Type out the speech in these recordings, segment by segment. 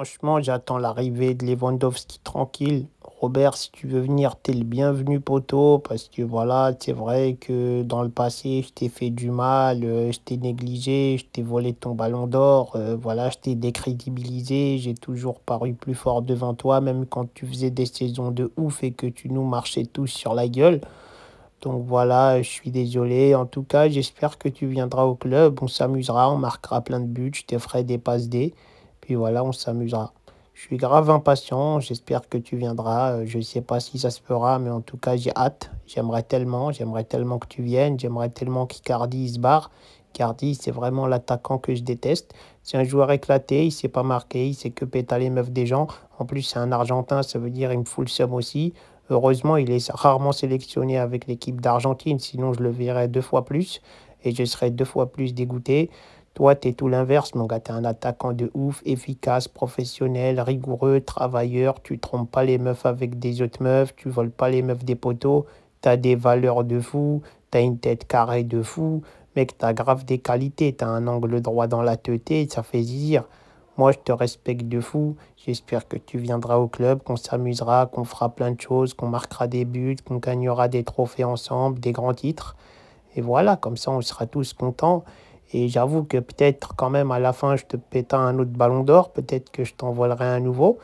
Franchement, j'attends l'arrivée de Lewandowski tranquille. Robert, si tu veux venir, t'es le bienvenu, poteau, parce que voilà, c'est vrai que dans le passé, je t'ai fait du mal, euh, je t'ai négligé, je t'ai volé ton ballon d'or, euh, voilà, je t'ai décrédibilisé, j'ai toujours paru plus fort devant toi, même quand tu faisais des saisons de ouf et que tu nous marchais tous sur la gueule. Donc voilà, je suis désolé. En tout cas, j'espère que tu viendras au club, on s'amusera, on marquera plein de buts, je te ferai des passes dés voilà, on s'amusera. Je suis grave impatient, j'espère que tu viendras. Euh, je ne sais pas si ça se fera, mais en tout cas, j'ai hâte. J'aimerais tellement, j'aimerais tellement que tu viennes, j'aimerais tellement qu'Icardi se barre. Icardi, c'est vraiment l'attaquant que je déteste. C'est un joueur éclaté, il s'est pas marqué, il sait que pétaler meuf des gens. En plus, c'est un Argentin, ça veut dire il me fout le aussi. Heureusement, il est rarement sélectionné avec l'équipe d'Argentine, sinon je le verrais deux fois plus et je serais deux fois plus dégoûté. Toi, t'es tout l'inverse, mon gars. T'es un attaquant de ouf, efficace, professionnel, rigoureux, travailleur. Tu trompes pas les meufs avec des autres meufs. Tu voles pas les meufs des poteaux. T'as des valeurs de fou. T'as une tête carrée de fou. Mec, t'as grave des qualités. T'as un angle droit dans la teuté. Ça fait zizir. Moi, je te respecte de fou. J'espère que tu viendras au club, qu'on s'amusera, qu'on fera plein de choses, qu'on marquera des buts, qu'on gagnera des trophées ensemble, des grands titres. Et voilà, comme ça, on sera tous contents. Et j'avoue que peut-être quand même à la fin, je te pète un autre ballon d'or, peut-être que je t'envolerai un nouveau.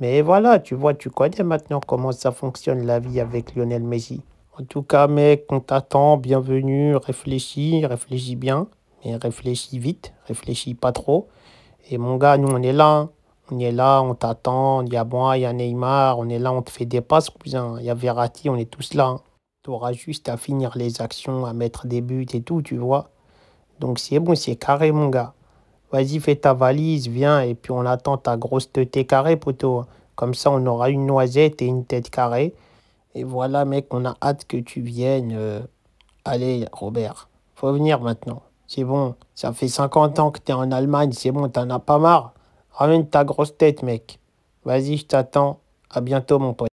Mais voilà, tu vois, tu connais maintenant comment ça fonctionne la vie avec Lionel Messi. En tout cas, mec, on t'attend, bienvenue, réfléchis, réfléchis bien, mais réfléchis vite, réfléchis pas trop. Et mon gars, nous, on est là, hein. on est là, on t'attend, il y a moi, il y a Neymar, on est là, on te fait des passes, cousin, il y a Verratti, on est tous là. Hein. Tu auras juste à finir les actions, à mettre des buts et tout, tu vois. Donc c'est bon, c'est carré, mon gars. Vas-y, fais ta valise, viens, et puis on attend ta grosse tête carrée, poteau. Comme ça, on aura une noisette et une tête carrée. Et voilà, mec, on a hâte que tu viennes. Euh, Allez, Robert, faut venir maintenant. C'est bon, ça fait 50 ans que t'es en Allemagne, c'est bon, t'en as pas marre. Ramène ta grosse tête, mec. Vas-y, je t'attends. À bientôt, mon pote.